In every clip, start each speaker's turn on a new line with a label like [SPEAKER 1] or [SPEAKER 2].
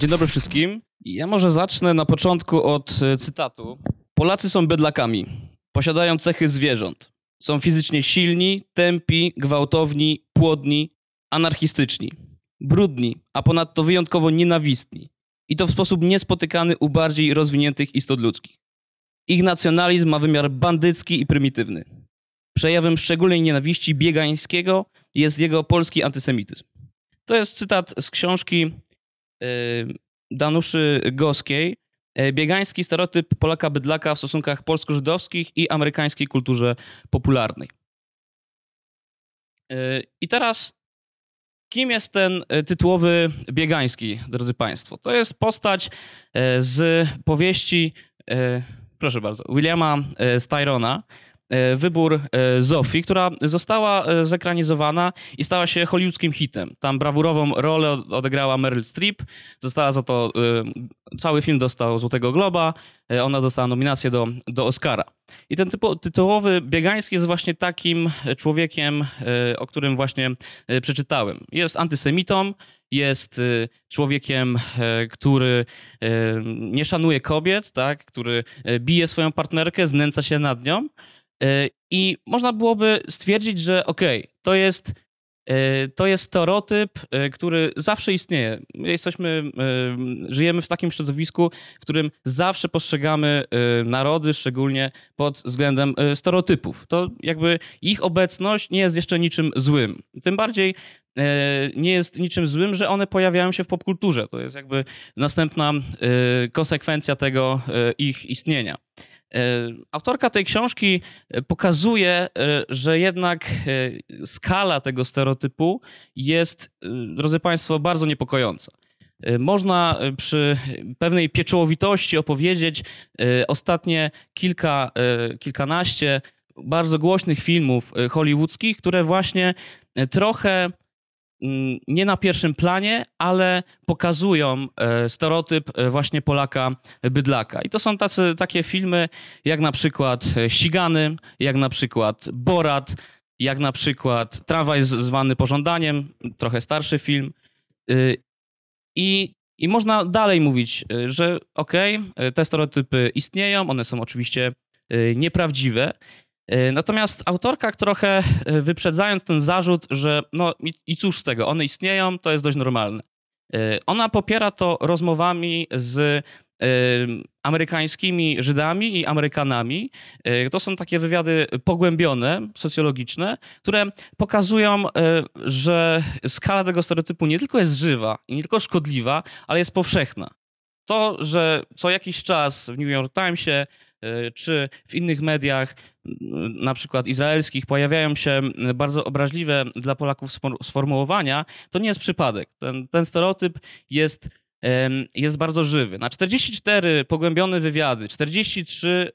[SPEAKER 1] Dzień dobry wszystkim. Ja może zacznę na początku od e, cytatu. Polacy są bydlakami. Posiadają cechy zwierząt. Są fizycznie silni, tępi, gwałtowni, płodni, anarchistyczni. Brudni, a ponadto wyjątkowo nienawistni. I to w sposób niespotykany u bardziej rozwiniętych istot ludzkich. Ich nacjonalizm ma wymiar bandycki i prymitywny. Przejawem szczególnej nienawiści biegańskiego jest jego polski antysemityzm. To jest cytat z książki y, Danuszy Goskiej, e, biegański stereotyp Polaka bydlaka w stosunkach polsko-żydowskich i amerykańskiej kulturze popularnej. Y, I teraz, kim jest ten e, tytułowy biegański, drodzy Państwo? To jest postać e, z powieści, proszę bardzo, Williama Styrona, E, wybór e, Zofii, która została e, zekranizowana i stała się hollywoodzkim hitem. Tam brawurową rolę odegrała Meryl Streep, została za to, cały film dostał Złotego Globa, ona dostała nominację do, do Oscara. I ten typu, tytułowy Biegański jest właśnie takim człowiekiem, o którym właśnie przeczytałem. Jest antysemitą, jest człowiekiem, który nie szanuje kobiet, tak? który bije swoją partnerkę, znęca się nad nią. Y, I można byłoby stwierdzić, że okej, okay, to jest y, to jest stereotyp, y, który zawsze istnieje. jesteśmy, żyjemy w takim środowisku, w którym zawsze postrzegamy narody, szczególnie pod względem stereotypów. To jakby ich obecność nie jest jeszcze niczym złym. Tym bardziej nie jest niczym złym, że one pojawiają się w popkulturze. To jest jakby następna konsekwencja tego ich istnienia. E, autorka tej książki e, pokazuje, e, że jednak skala tego stereotypu jest, drodzy Państwo, bardzo niepokojąca. Można przy pewnej pieczołowitości opowiedzieć ostatnie kilka, kilkanaście bardzo głośnych filmów hollywoodzkich, które właśnie trochę Mm, nie na pierwszym planie, ale pokazują e, stereotyp e, właśnie Polaka bydlaka. I to są tacy, takie filmy jak na przykład Sigany, e, jak na przykład Borat, jak na przykład Tramwaj zwany Pożądaniem, trochę starszy film. I, i można dalej mówić, że okej, okay, te stereotypy istnieją, one są oczywiście nieprawdziwe, E, natomiast autorka trochę e, wyprzedzając ten zarzut, że no i, cóż z tego, one istnieją, to jest dość normalne. E, ona popiera to rozmowami z amerykańskimi Żydami i Amerykanami. To są takie wywiady pogłębione, socjologiczne, które pokazują, że skala tego stereotypu nie tylko jest żywa i nie tylko szkodliwa, ale jest powszechna. To, że co jakiś czas w New York Timesie czy w innych mediach na przykład izraelskich pojawiają się bardzo obraźliwe dla Polaków sformułowania, to nie jest przypadek. Ten, ten stereotyp jest jest bardzo żywy. Na 44 pogłębione wywiady, 43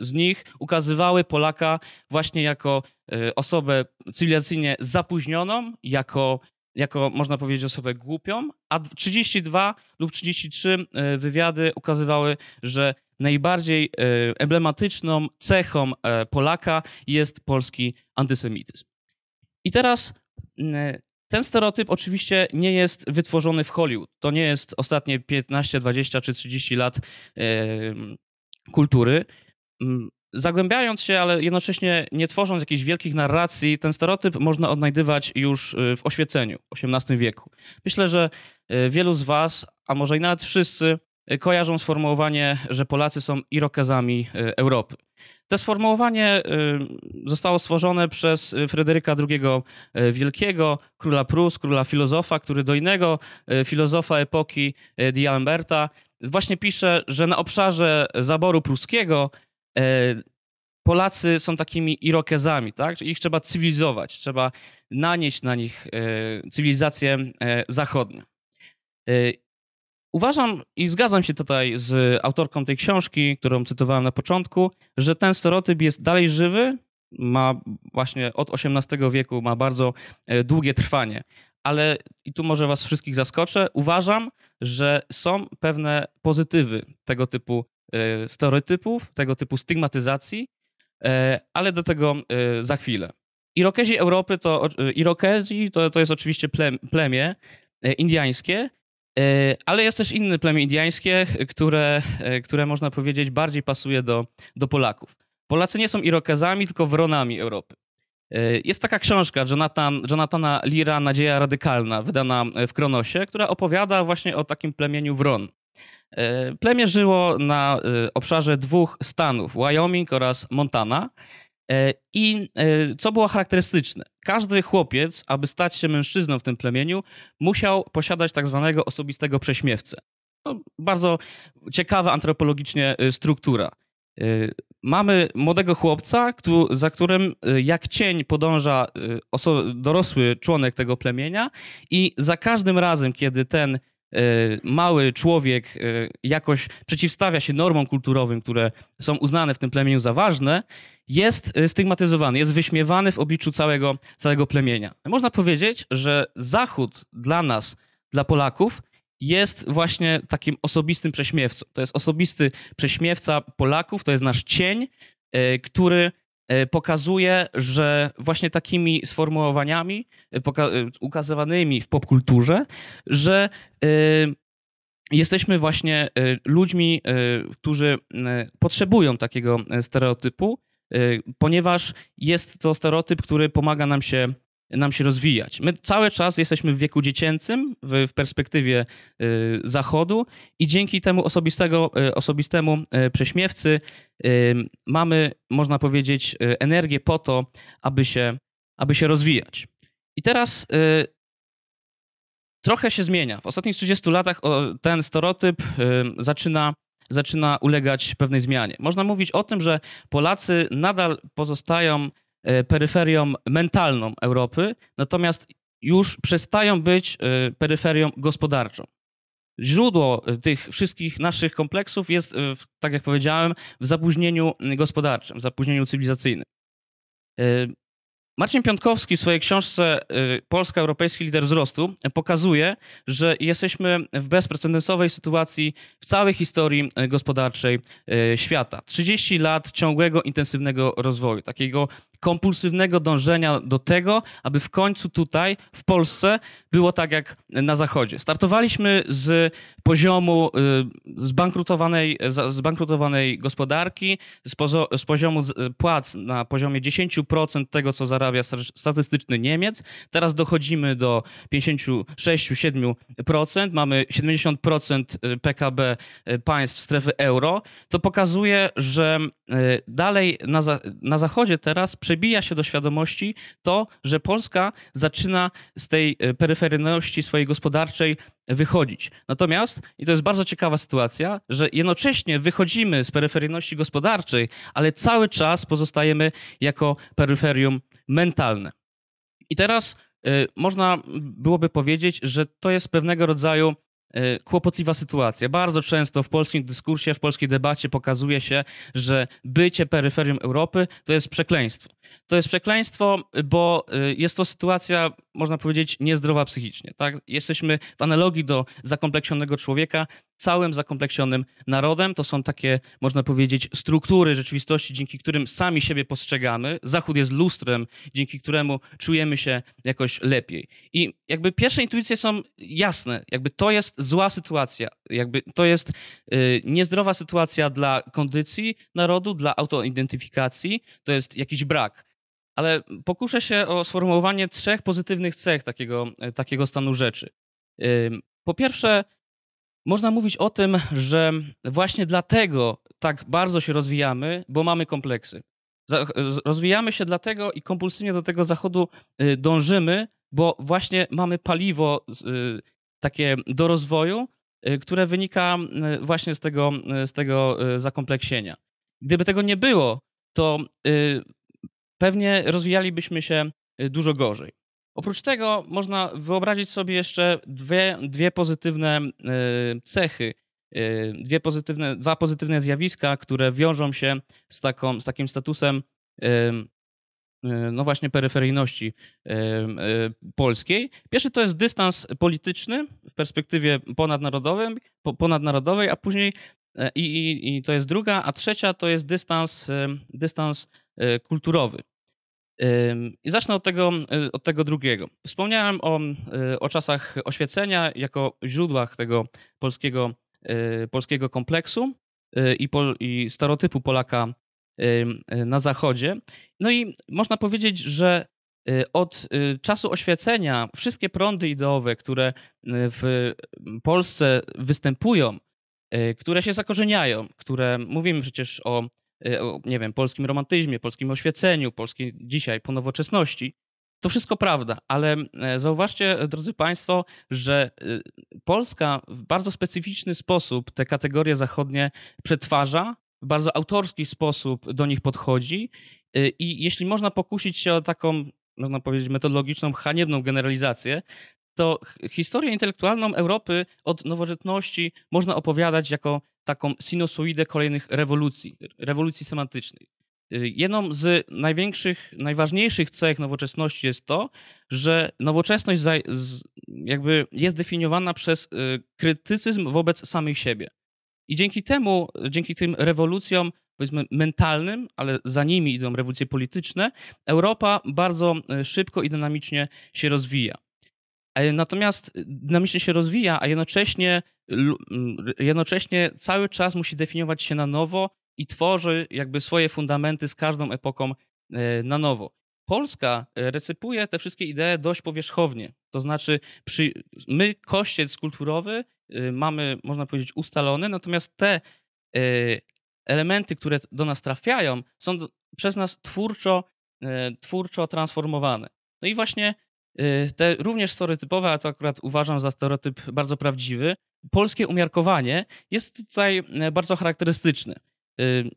[SPEAKER 1] y, z nich ukazywały Polaka właśnie jako y, osobę cywilizacyjnie zapóźnioną, jako, jako można powiedzieć osobę głupią, a 32 lub 33 y, wywiady ukazywały, że najbardziej e, emblematyczną cechą e, Polaka jest polski antysemityzm. I teraz mm, ten stereotyp oczywiście nie jest wytworzony w Hollywood. To nie jest ostatnie 15, 20 czy 30 lat e, kultury. Mm, zagłębiając się, ale jednocześnie nie tworząc jakichś wielkich narracji, ten stereotyp można odnajdywać już w oświeceniu w XVIII wieku. Myślę, że wielu z Was, a może i nawet wszyscy, Y, kojarzą sformułowanie, że Polacy są Irokezami y, Europy. To sformułowanie y, zostało stworzone przez Fryderyka II Wielkiego, króla Prus, króla filozofa, który do innego filozofa epoki D'Alemberta właśnie pisze, że na obszarze zaboru pruskiego Polacy są takimi Irokezami, tak? Ich trzeba cywilizować, trzeba nanieść na nich cywilizację zachodnią. Uważam i zgadzam się tutaj z autorką tej książki, którą cytowałem na początku, że ten stereotyp jest dalej żywy, ma właśnie od XVIII wieku, ma bardzo e, długie trwanie. Ale i tu może Was wszystkich zaskoczę, uważam, że są pewne pozytywy tego typu e, stereotypów, tego typu stygmatyzacji, e, ale do tego za chwilę. Irokezi Europy to, Irokezi to, to jest oczywiście plemię indiańskie, E, ale jest też inne plemię indiańskie, które, e, które można powiedzieć bardziej pasuje do, do Polaków. Polacy nie są Irokezami, tylko Wronami Europy. E, jest taka książka Jonathan, Jonathana Lira Nadzieja Radykalna, wydana w Kronosie, która opowiada właśnie o takim plemieniu Wron. Plemię żyło na obszarze dwóch stanów, Wyoming oraz Montana. E, I e, co było charakterystyczne? Każdy chłopiec, aby stać się mężczyzną w tym plemieniu, musiał posiadać tak zwanego osobistego prześmiewcę. No, bardzo ciekawa antropologicznie e, struktura. Mamy młodego chłopca, za którym jak cień podąża dorosły członek tego plemienia, i za każdym razem, kiedy ten mały człowiek jakoś przeciwstawia się normom kulturowym, które są uznane w tym plemieniu za ważne, jest y, stygmatyzowany, jest wyśmiewany w obliczu całego, całego plemienia. Można powiedzieć, że Zachód dla nas, dla Polaków, jest właśnie takim osobistym prześmiewcą. To jest osobisty prześmiewca Polaków, to jest nasz cień, y, który y, pokazuje, że właśnie takimi sformułowaniami ukazywanymi w popkulturze, że jesteśmy właśnie ludźmi, którzy potrzebują takiego stereotypu, Y, ponieważ jest to stereotyp, który pomaga nam się, nam się rozwijać. My cały czas jesteśmy w wieku dziecięcym, w, w perspektywie y, zachodu, i dzięki temu osobistego, y, osobistemu prześmiewcy mamy, można powiedzieć, energię po to, aby się, aby się rozwijać. I teraz trochę się zmienia. W ostatnich 30 latach ten stereotyp zaczyna zaczyna ulegać pewnej zmianie. Można mówić o tym, że Polacy nadal pozostają e, peryferią mentalną Europy, natomiast już przestają być e, peryferią gospodarczą. Źródło e, tych wszystkich naszych kompleksów jest, tak jak powiedziałem, w zapóźnieniu gospodarczym, w zapóźnieniu cywilizacyjnym. Marcin Piątkowski w swojej książce y, Polska, Europejski Lider Wzrostu pokazuje, że jesteśmy w bezprecedensowej sytuacji w całej historii y, gospodarczej y, świata. 30 lat ciągłego, intensywnego rozwoju, takiego kompulsywnego dążenia do tego, aby w końcu tutaj, w Polsce, było tak jak na Zachodzie. Startowaliśmy z poziomu y, zbankrutowanej, zbankrutowanej gospodarki, z, pozo, z poziomu y, płac na poziomie 10% tego, co zarabia statystyczny Niemiec. Teraz dochodzimy do 56-7%, mamy 70% PKB y, państw strefy euro. To pokazuje, że dalej na, na Zachodzie teraz przy przebija się do świadomości to, że Polska zaczyna z tej e, peryferyjności swojej gospodarczej wychodzić. Natomiast, i to jest bardzo ciekawa sytuacja, że jednocześnie wychodzimy z peryferyjności gospodarczej, ale cały czas pozostajemy jako peryferium mentalne. I teraz e, można byłoby powiedzieć, że to jest pewnego rodzaju E, kłopotliwa sytuacja. Bardzo często w polskim dyskursie, w polskiej debacie pokazuje się, że bycie peryferium Europy to jest przekleństwo. To jest przekleństwo, bo e, jest to sytuacja można powiedzieć, niezdrowa psychicznie. Tak? Jesteśmy w analogii do zakompleksionego człowieka, całym zakompleksionym narodem. To są takie, można powiedzieć, struktury rzeczywistości, dzięki którym sami siebie postrzegamy. Zachód jest lustrem, dzięki któremu czujemy się jakoś lepiej. I jakby pierwsze intuicje są jasne. Jakby to jest zła sytuacja. Jakby to jest yy, niezdrowa sytuacja dla kondycji narodu, dla autoidentyfikacji. To jest jakiś brak ale pokuszę się o sformułowanie trzech pozytywnych cech takiego, e, takiego stanu rzeczy. Po pierwsze, można mówić o tym, że właśnie dlatego tak bardzo się rozwijamy, bo mamy kompleksy. E, rozwijamy się dlatego i kompulsywnie do tego zachodu e, dążymy, bo właśnie mamy paliwo takie do rozwoju, które wynika właśnie z tego, z tego zakompleksienia. Gdyby tego nie było, to pewnie rozwijalibyśmy się y, dużo gorzej. Oprócz tego można wyobrazić sobie jeszcze dwie, dwie pozytywne y, cechy, y, dwie pozytywne, dwa pozytywne zjawiska, które wiążą się z, taką, z takim statusem no właśnie peryferyjności polskiej. Pierwszy to jest dystans polityczny w perspektywie ponadnarodowym, ponadnarodowej, a później i, i, i to jest druga, a trzecia to jest dystans, dystans kulturowy. I zacznę od tego, y, od tego drugiego. Wspomniałem o, y, o czasach oświecenia jako źródłach tego polskiego, y, polskiego kompleksu i, pol, i stereotypu Polaka na Zachodzie. No i można powiedzieć, że od czasu oświecenia wszystkie prądy ideowe, które w Polsce występują, które się zakorzeniają, które mówimy przecież o E, o, nie wiem, polskim romantyzmie, polskim oświeceniu, polskiej dzisiaj po nowoczesności. To wszystko prawda, ale e, zauważcie, drodzy Państwo, że e, Polska w bardzo specyficzny sposób te kategorie zachodnie przetwarza, w bardzo autorski sposób do nich podchodzi. I jeśli można pokusić się o taką, można powiedzieć, metodologiczną, haniebną generalizację, to historię intelektualną Europy od nowożytności można opowiadać jako taką sinusoidę kolejnych rewolucji, rewolucji semantycznej. Y, jedną z największych, najważniejszych cech nowoczesności jest to, że nowoczesność jakby jest definiowana przez y, krytycyzm wobec samej siebie. I dzięki temu, dzięki tym rewolucjom, powiedzmy mentalnym, ale za nimi idą rewolucje polityczne, Europa bardzo y, szybko i dynamicznie się rozwija. E, natomiast dynamicznie się rozwija, a jednocześnie, jednocześnie cały czas musi definiować się na nowo i tworzy jakby swoje fundamenty z każdą epoką e, na nowo. Polska e, recypuje te wszystkie idee dość powierzchownie. To znaczy, przy, my kościec kulturowy y, mamy, można powiedzieć, ustalony, natomiast te elementy, które do nas trafiają, są przez nas twórczo, twórczo transformowane. No i właśnie Y, te również stereotypowe, a co akurat uważam za stereotyp bardzo prawdziwy, polskie umiarkowanie jest tutaj e, bardzo charakterystyczne. Y,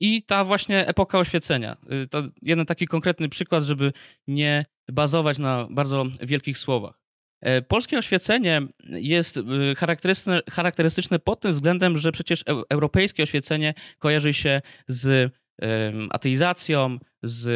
[SPEAKER 1] I ta właśnie epoka oświecenia. Y, to jeden taki konkretny przykład, żeby nie bazować na bardzo wielkich słowach. E, polskie oświecenie jest charakterystyczne, charakterystyczne pod tym względem, że przecież europejskie oświecenie kojarzy się z ateizacją, z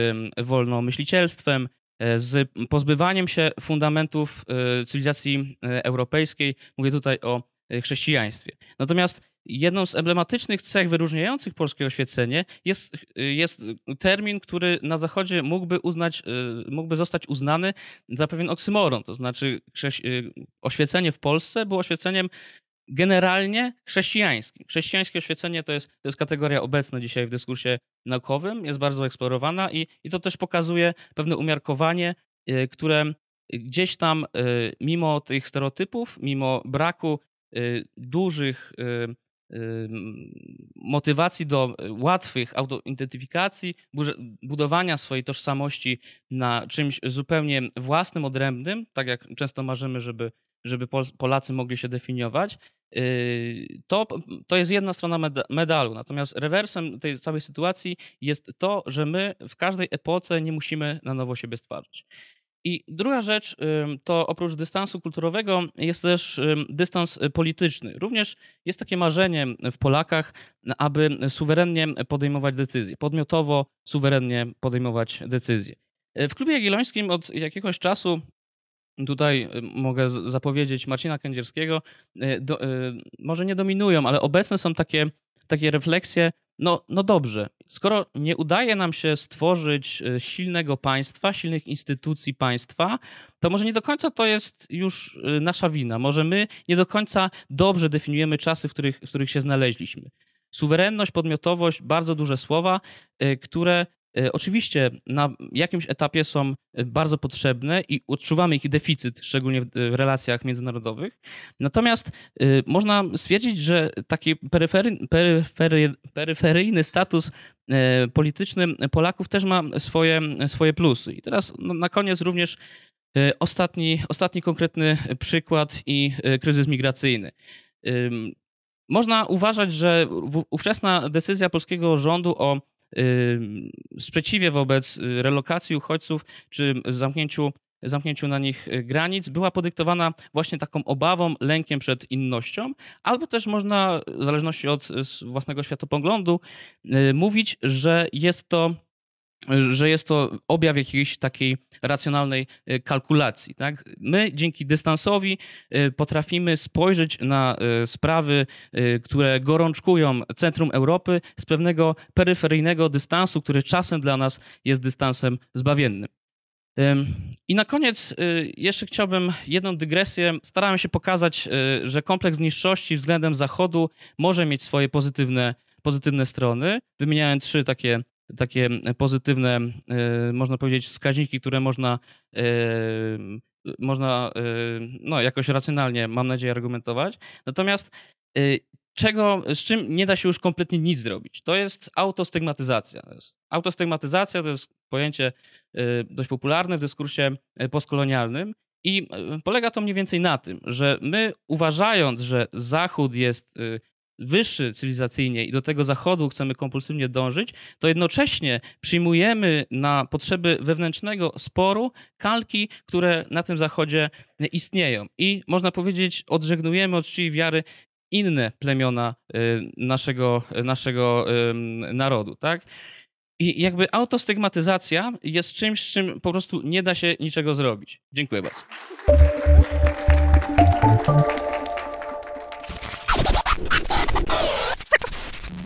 [SPEAKER 1] wolnomyślicielstwem, E, z pozbywaniem się fundamentów e, cywilizacji e, europejskiej. Mówię tutaj o chrześcijaństwie. Natomiast jedną z emblematycznych cech wyróżniających polskie oświecenie jest, jest termin, który na Zachodzie mógłby, uznać, mógłby zostać uznany za pewien oksymoron. To znaczy, oświecenie w Polsce było oświeceniem generalnie chrześcijańskim. Chrześcijańskie oświecenie to jest, to jest kategoria obecna dzisiaj w dyskursie naukowym, jest bardzo eksplorowana i, i to też pokazuje pewne umiarkowanie, y, które gdzieś tam, y, mimo tych stereotypów, mimo braku y, dużych motywacji do łatwych autoidentyfikacji, budowania swojej tożsamości na czymś zupełnie własnym, odrębnym, tak jak często marzymy, żeby żeby Polacy mogli się definiować, y, to, to jest jedna strona medalu. Natomiast rewersem tej całej sytuacji jest to, że my w każdej epoce nie musimy na nowo siebie stwarzać. I druga rzecz y, to oprócz dystansu kulturowego jest też y, dystans polityczny. Również jest takie marzenie w Polakach, aby suwerennie podejmować decyzje, podmiotowo suwerennie podejmować decyzje. W klubie jagiellońskim od jakiegoś czasu tutaj y, mogę zapowiedzieć Marcina Kędzierskiego, y, do, y, może nie dominują, ale obecne są takie, takie refleksje, no, no dobrze, skoro nie udaje nam się stworzyć silnego państwa, silnych instytucji państwa, to może nie do końca to jest już nasza wina. Może my nie do końca dobrze definiujemy czasy, w których, w których się znaleźliśmy. Suwerenność, podmiotowość, bardzo duże słowa, które E, oczywiście na jakimś etapie są e, bardzo potrzebne i odczuwamy ich deficyt, szczególnie w e, relacjach międzynarodowych. Natomiast można stwierdzić, że taki peryfery, peryfery, peryferyjny status polityczny Polaków też ma swoje, swoje plusy. I teraz no, na koniec również ostatni, ostatni konkretny przykład i kryzys migracyjny. Można uważać, że ówczesna decyzja polskiego rządu o Y, sprzeciwie wobec y, relokacji uchodźców czy zamknięciu zamknięciu na nich y, granic była podyktowana właśnie taką obawą, lękiem przed innością, albo też można, w zależności od własnego światopoglądu, mówić, że jest to że jest to objaw jakiejś takiej racjonalnej y, kalkulacji. Tak? My dzięki dystansowi y, potrafimy spojrzeć na y, sprawy, które gorączkują centrum Europy z pewnego peryferyjnego dystansu, który czasem dla nas jest dystansem zbawiennym. I na koniec jeszcze chciałbym jedną dygresję. Starałem się pokazać, że kompleks niższości względem Zachodu może mieć swoje pozytywne, pozytywne strony. Wymieniałem trzy takie takie pozytywne, y, można powiedzieć, wskaźniki, które można, y, y, można no, jakoś racjonalnie, mam nadzieję, argumentować. Natomiast czego, z czym nie da się już kompletnie nic zrobić. To jest autostygmatyzacja. Autostygmatyzacja to jest pojęcie dość popularne w dyskursie postkolonialnym i polega to mniej więcej na tym, że my uważając, że Zachód jest wyższy cywilizacyjnie i do tego zachodu chcemy kompulsywnie dążyć, to jednocześnie przyjmujemy na potrzeby wewnętrznego sporu kalki, które na tym zachodzie istnieją. I można powiedzieć, odżegnujemy od czci wiary inne plemiona y, naszego, naszego narodu, tak? I jakby autostygmatyzacja jest czymś, z czym po prostu nie da się niczego zrobić. Dziękuję bardzo.